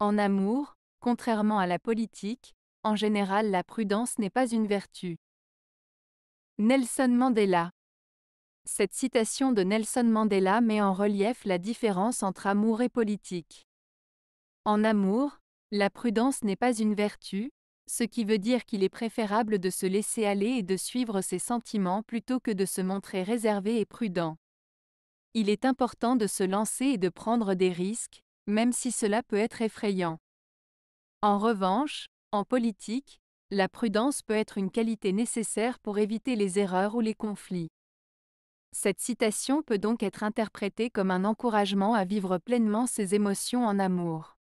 En amour, contrairement à la politique, en général la prudence n'est pas une vertu. Nelson Mandela Cette citation de Nelson Mandela met en relief la différence entre amour et politique. En amour, la prudence n'est pas une vertu, ce qui veut dire qu'il est préférable de se laisser aller et de suivre ses sentiments plutôt que de se montrer réservé et prudent. Il est important de se lancer et de prendre des risques, même si cela peut être effrayant. En revanche, en politique, la prudence peut être une qualité nécessaire pour éviter les erreurs ou les conflits. Cette citation peut donc être interprétée comme un encouragement à vivre pleinement ses émotions en amour.